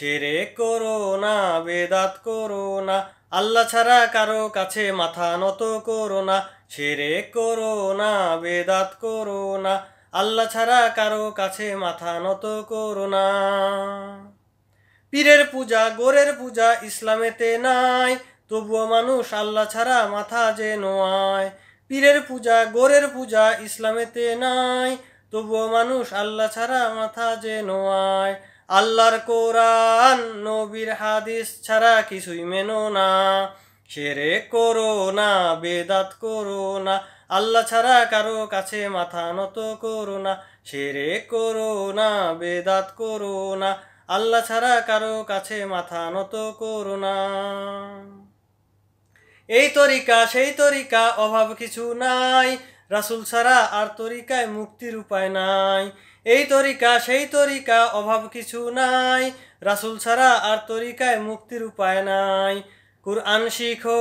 ছেড়ে না বেদাত না আল্লাহ ছাড়া কারো কাছে মাথা নত না ছেড়ে না বেদাত না আল্লাহ ছাড়া কারো কাছে মাথা নত না পীরের পূজা গোরের পূজা ইসলামেতে নাই তবুও মানুষ আল্লাহ ছাড়া মাথা যে নোয়ায় পীরের পূজা গোরের পূজা ইসলামেতে নাই তবুও মানুষ আল্লাহ ছাড়া মাথা যে নোয়ায় আল্লাহর কোরআন নবীর হাদিস ছাড়া কিছুই মেনো না সেরে করো না বেদাত করো না আল্লাহ ছাড়া কারো কাছে মাথা নত করো না সেরে করো না বেদাত করো না আল্লাহ ছাড়া কারো কাছে মাথা নত করো না এই তরিকা সেই তরিকা অভাব কিছু নাই রাসুল ছাড়া আর তরিকায় মুক্তির উপায় নাই এই তরিকা সেই তরিকা অভাব কিছু নাই রাসুল ছাড়া আর তরিকায় মুক্তির উপায় নাই কুরআন শিখো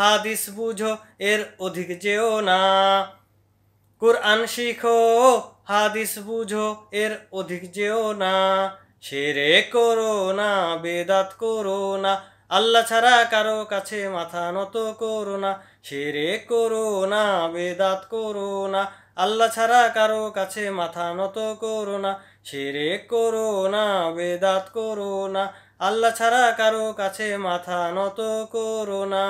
হাদিস বুঝো এর অধিক যেও না কুরআন শিখো হাদিস বুঝো এর অধিক যেও না সেরে করো না বেদাত করো না আল্লাহ ছাড়া কারো কাছে মাথা নত করো না সেরে করো না বেদাত করো না আল্লাহ ছাড়া কারো কাছে মাথা নত করো না সেরে করো না বেদাত করো না আল্লাহ ছাড়া কারো কাছে মাথা নত করো না